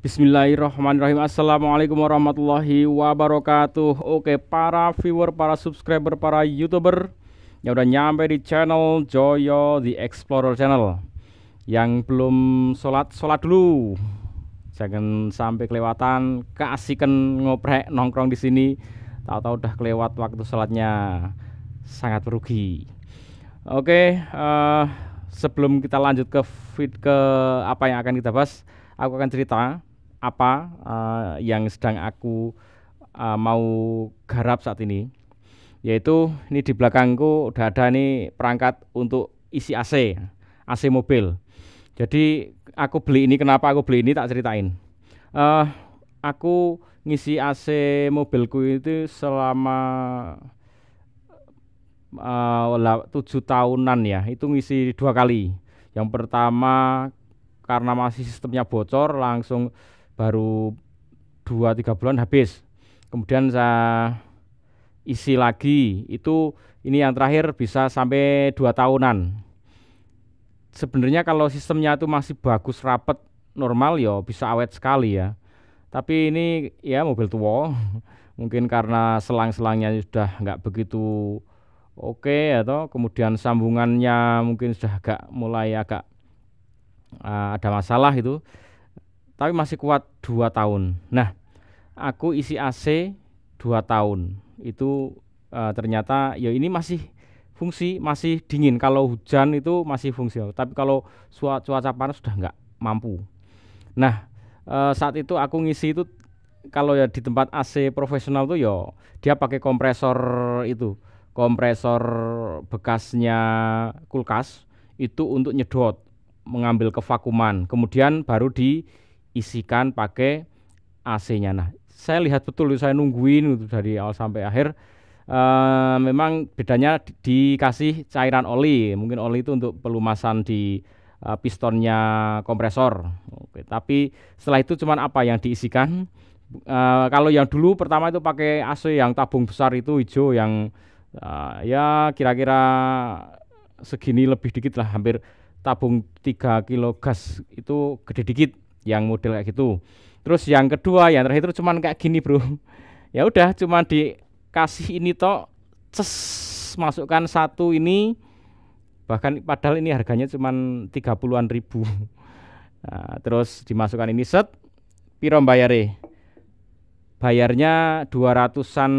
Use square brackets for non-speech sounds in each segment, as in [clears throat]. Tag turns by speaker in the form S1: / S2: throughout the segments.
S1: Bismillahirrahmanirrahim Assalamualaikum warahmatullahi wabarakatuh Oke para viewer, para subscriber, para youtuber Yang udah nyampe di channel Joyo The Explorer Channel Yang belum sholat, sholat dulu Jangan sampai kelewatan Keasikan ngoprek nongkrong di sini Tahu-tahu udah kelewat waktu sholatnya Sangat rugi Oke uh, Sebelum kita lanjut ke feed ke apa yang akan kita bahas Aku akan cerita apa uh, yang sedang aku uh, mau garap saat ini yaitu ini di belakangku udah ada nih perangkat untuk isi AC AC mobil jadi aku beli ini kenapa aku beli ini tak ceritain uh, aku ngisi AC mobilku itu selama tujuh tahunan ya itu ngisi dua kali yang pertama karena masih sistemnya bocor langsung baru dua tiga bulan habis kemudian saya isi lagi itu ini yang terakhir bisa sampai 2 tahunan sebenarnya kalau sistemnya itu masih bagus rapet normal ya bisa awet sekali ya tapi ini ya mobil tua [laughs] mungkin karena selang-selangnya sudah nggak begitu oke atau kemudian sambungannya mungkin sudah agak mulai agak uh, ada masalah itu tapi masih kuat dua tahun nah aku isi AC dua tahun itu e, ternyata ya ini masih fungsi masih dingin kalau hujan itu masih fungsional tapi kalau cuaca panas sudah enggak mampu nah e, saat itu aku ngisi itu kalau ya di tempat AC profesional tuh ya dia pakai kompresor itu kompresor bekasnya kulkas itu untuk nyedot mengambil kevakuman kemudian baru di isikan pakai AC-nya. Nah, saya lihat betul saya nungguin itu dari awal sampai akhir. Uh, memang bedanya di, dikasih cairan oli. Mungkin oli itu untuk pelumasan di uh, pistonnya kompresor. Oke, tapi setelah itu cuman apa yang diisikan? Uh, kalau yang dulu pertama itu pakai AC yang tabung besar itu hijau yang uh, ya kira-kira segini lebih dikit lah hampir tabung 3 kilo gas itu gede dikit yang model kayak gitu terus yang kedua yang terakhir itu cuman kayak gini bro [laughs] ya udah cuma dikasih ini toh ces masukkan satu ini bahkan padahal ini harganya cuman 30-an ribu [laughs] nah, terus dimasukkan ini set piro bayare bayarnya 200-an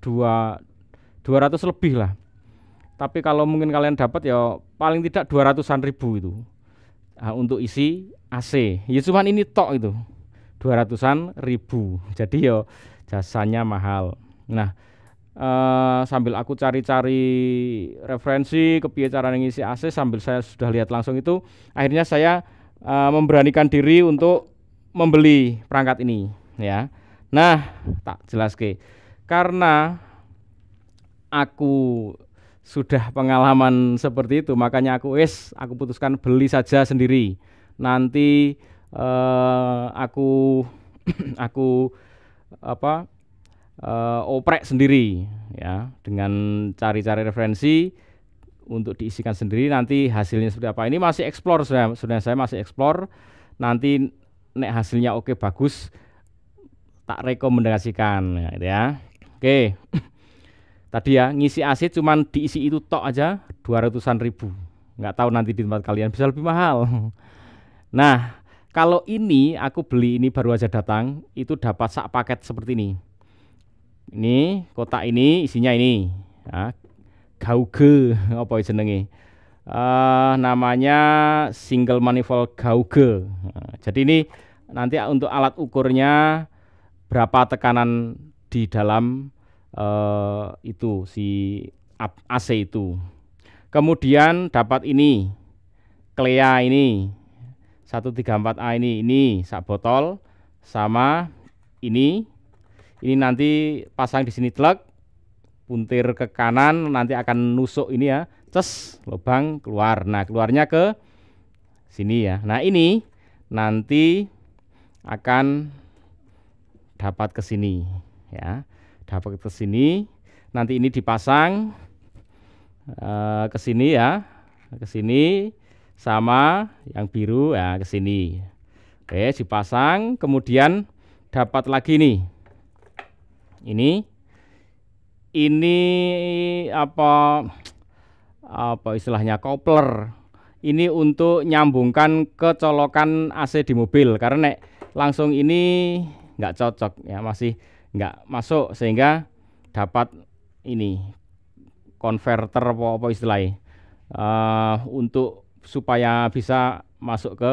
S1: 2 200 lebih lah tapi kalau mungkin kalian dapat ya paling tidak 200-an ribu itu uh, untuk isi AC ya cuman ini tok itu 200-an ribu [laughs] jadi yo jasanya mahal nah Uh, sambil aku cari-cari referensi ke cara ngisi AC sambil saya sudah lihat langsung itu akhirnya saya uh, memberanikan diri untuk membeli perangkat ini ya nah tak jelas ke karena aku sudah pengalaman seperti itu makanya aku es aku putuskan beli saja sendiri nanti uh, aku [clears throat] aku apa uh, oprek sendiri ya dengan cari-cari referensi untuk diisikan sendiri nanti hasilnya seperti apa ini masih explore sudah sudah saya masih explore nanti nek hasilnya oke bagus tak rekomendasikan ya, gitu ya oke okay. [clears throat] Tadi ya ngisi AC cuman diisi itu tok aja 200-an ribu. Nggak tahu nanti di tempat kalian bisa lebih mahal. [laughs] Nah, kalau ini aku beli ini baru aja datang itu dapat sak paket seperti ini ini kotak ini isinya ini ya. gauge [laughs] apa ya jenenge uh, namanya single manifold gauge nah, jadi ini nanti untuk alat ukurnya berapa tekanan di dalam uh, itu si AC itu. Kemudian dapat ini klea ini 134A ini ini sak botol sama ini ini nanti pasang di sini telak, puntir ke kanan nanti akan nusuk ini ya ces lubang keluar nah keluarnya ke sini ya nah ini nanti akan dapat ke sini ya dapat ke sini nanti ini dipasang uh, ke sini ya ke sini sama yang biru ya ke sini oke dipasang kemudian dapat lagi nih ini ini apa apa istilahnya kopler ini untuk nyambungkan ke colokan AC di mobil karena nek langsung ini nggak cocok ya masih nggak masuk sehingga dapat ini konverter apa apa istilahnya uh, untuk supaya bisa masuk ke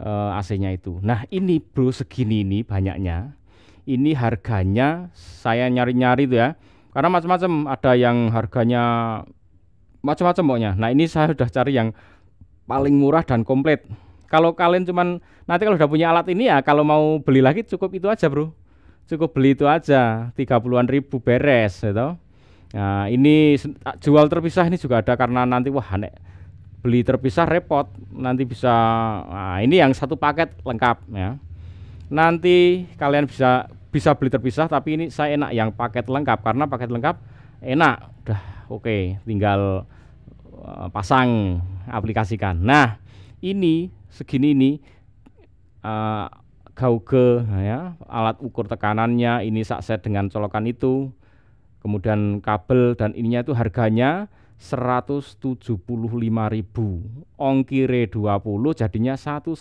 S1: uh, eh, AC-nya itu. Nah ini bro segini ini banyaknya. Ini harganya saya nyari-nyari itu ya. Karena macam-macam ada yang harganya macam-macam pokoknya. Nah ini saya sudah cari yang paling murah dan komplit. Kalau kalian cuman nanti kalau sudah punya alat ini ya kalau mau beli lagi cukup itu aja bro cukup beli itu aja 30-an ribu beres gitu. Nah, ini ah, jual terpisah ini juga ada karena nanti wah nek beli terpisah repot nanti bisa nah, ini yang satu paket lengkap ya nanti kalian bisa bisa beli terpisah tapi ini saya enak yang paket lengkap karena paket lengkap enak udah oke okay, tinggal uh, pasang aplikasikan nah ini segini ini eh, gauge ya, alat ukur tekanannya, ini sakset dengan colokan itu. Kemudian kabel dan ininya itu harganya 175.000. Ongkire 20 jadinya 195.000.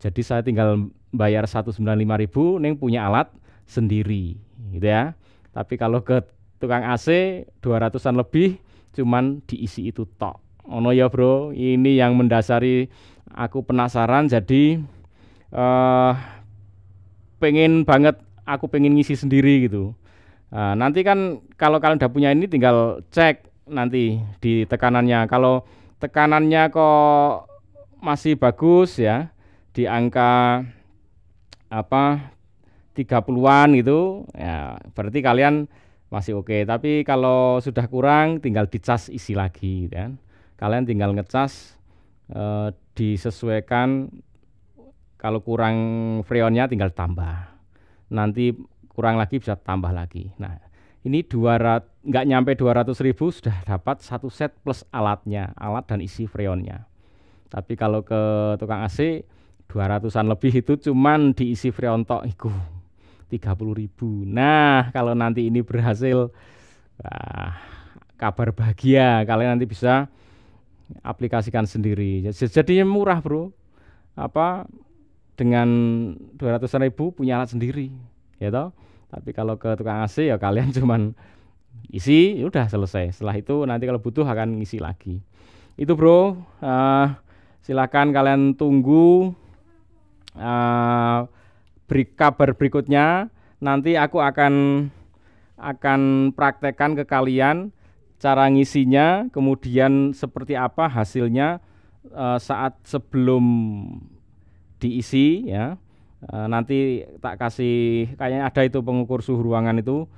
S1: Jadi saya tinggal bayar 195.000 neng punya alat sendiri gitu ya. Tapi kalau ke tukang AC 200-an lebih cuman diisi itu tok. Ono ya, Bro. Ini yang mendasari aku penasaran jadi uh, pengen banget aku pengen ngisi sendiri gitu. Uh, nanti kan kalau kalian udah punya ini tinggal cek nanti di tekanannya. Kalau tekanannya kok masih bagus ya di angka apa 30-an gitu ya berarti kalian masih oke. Okay. Tapi kalau sudah kurang tinggal dicas isi lagi kan. Kalian tinggal ngecas uh, disesuaikan kalau kurang freonnya tinggal tambah. Nanti kurang lagi bisa tambah lagi. Nah, ini dua rat, nggak nyampe dua ratus ribu sudah dapat satu set plus alatnya, alat dan isi freonnya. Tapi kalau ke tukang AC dua ratusan lebih itu cuman diisi freon tok tiga puluh ribu. Nah, kalau nanti ini berhasil wah, kabar bahagia kalian nanti bisa aplikasikan sendiri. jadi murah, Bro. Apa dengan 200 ribu punya alat sendiri ya toh tapi kalau ke tukang AC ya kalian [laughs] cuman isi ya udah selesai setelah itu nanti kalau butuh akan ngisi lagi itu bro uh, silakan kalian tunggu uh, beri kabar berikutnya nanti aku akan akan praktekkan ke kalian cara ngisinya kemudian seperti apa hasilnya uh, saat sebelum diisi ya. E, nanti tak kasih kayaknya ada itu pengukur suhu ruangan itu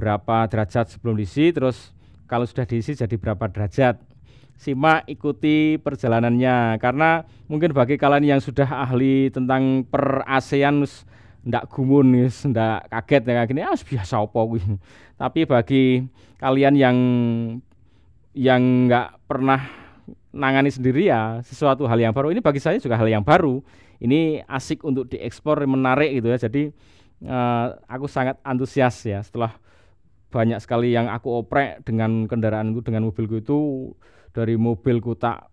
S1: berapa derajat sebelum diisi terus kalau sudah diisi jadi berapa derajat. Simak ikuti perjalanannya karena mungkin bagi kalian yang sudah ahli tentang per ASEAN ndak gumun nih, ndak kaget ya gini ah biasa opo gini. Tapi bagi kalian yang yang nggak pernah nangani sendiri ya sesuatu hal yang baru. Ini bagi saya juga hal yang baru. Ini asik untuk diekspor, menarik gitu ya. Jadi uh, aku sangat antusias ya setelah banyak sekali yang aku oprek dengan kendaraanku dengan mobilku itu dari mobilku tak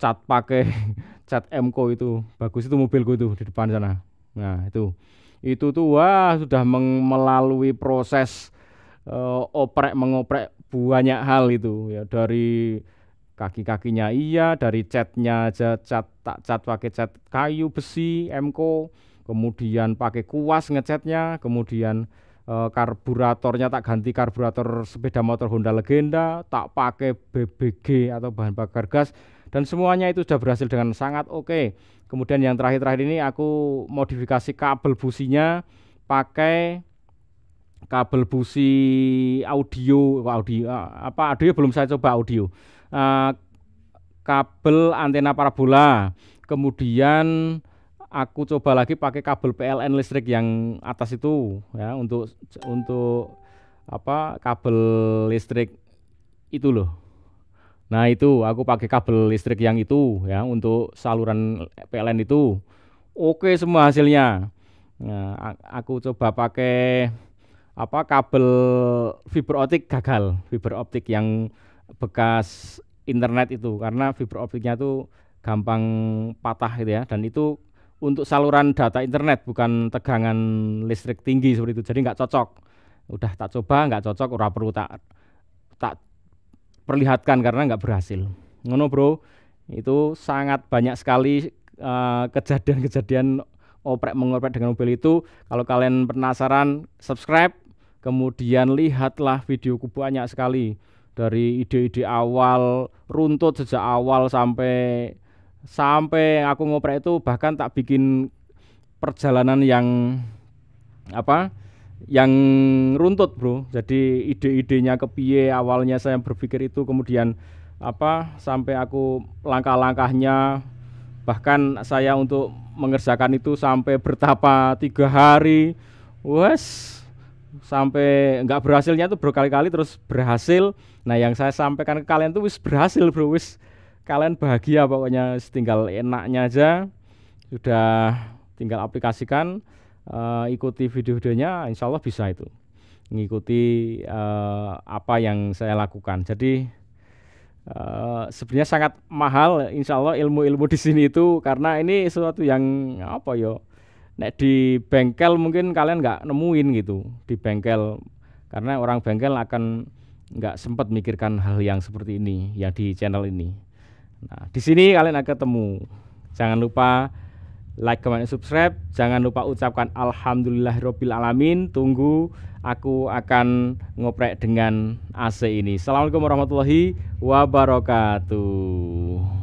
S1: cat pakai [laughs] cat Mco itu bagus itu mobilku itu di depan sana. Nah itu itu tuh wah sudah melalui proses uh, eh, oprek mengoprek banyak hal itu ya dari kaki-kakinya iya dari catnya aja cat tak cat pakai cat kayu besi emko kemudian pakai kuas ngecatnya kemudian e, karburatornya tak ganti karburator sepeda motor Honda Legenda tak pakai BBG atau bahan bakar gas dan semuanya itu sudah berhasil dengan sangat oke okay. kemudian yang terakhir-terakhir ini aku modifikasi kabel businya pakai kabel busi audio audio eh, apa audio belum saya coba audio uh, kabel antena parabola. Kemudian aku coba lagi pakai kabel PLN listrik yang atas itu ya untuk untuk apa kabel listrik itu loh. Nah, itu aku pakai kabel listrik yang itu ya untuk saluran PLN itu. Oke semua hasilnya. Nah, aku coba pakai apa kabel fiber optik gagal, fiber optik yang bekas internet itu karena fiber optiknya itu gampang patah gitu ya dan itu untuk saluran data internet bukan tegangan listrik tinggi seperti itu jadi nggak cocok udah tak coba nggak cocok ora perlu tak tak perlihatkan karena nggak berhasil ngono bro itu sangat banyak sekali kejadian eh, kejadian-kejadian oprek mengoprek dengan mobil itu kalau kalian penasaran subscribe kemudian lihatlah videoku banyak sekali dari ide-ide awal runtut sejak awal sampai sampai aku ngoprek itu bahkan tak bikin perjalanan yang apa yang runtut bro jadi ide-idenya kepiye awalnya saya berpikir itu kemudian apa sampai aku langkah-langkahnya bahkan saya untuk mengerjakan itu sampai bertapa tiga hari wes sampai nggak berhasilnya tuh berkali-kali terus berhasil nah yang saya sampaikan ke kalian tuh wis berhasil bro wis kalian bahagia pokoknya tinggal enaknya aja sudah tinggal aplikasikan uh, ikuti video-videonya insya Allah bisa itu mengikuti uh, eh, apa yang saya lakukan jadi uh, sebenarnya sangat mahal insya Allah ilmu-ilmu di sini itu karena ini sesuatu yang apa yo nek di bengkel mungkin kalian nggak nemuin gitu di bengkel karena orang bengkel akan nggak sempat mikirkan hal yang seperti ini yang di channel ini nah di sini kalian akan ketemu jangan lupa like comment subscribe jangan lupa ucapkan alhamdulillahirobbil alamin tunggu aku akan ngoprek dengan AC ini assalamualaikum warahmatullahi wabarakatuh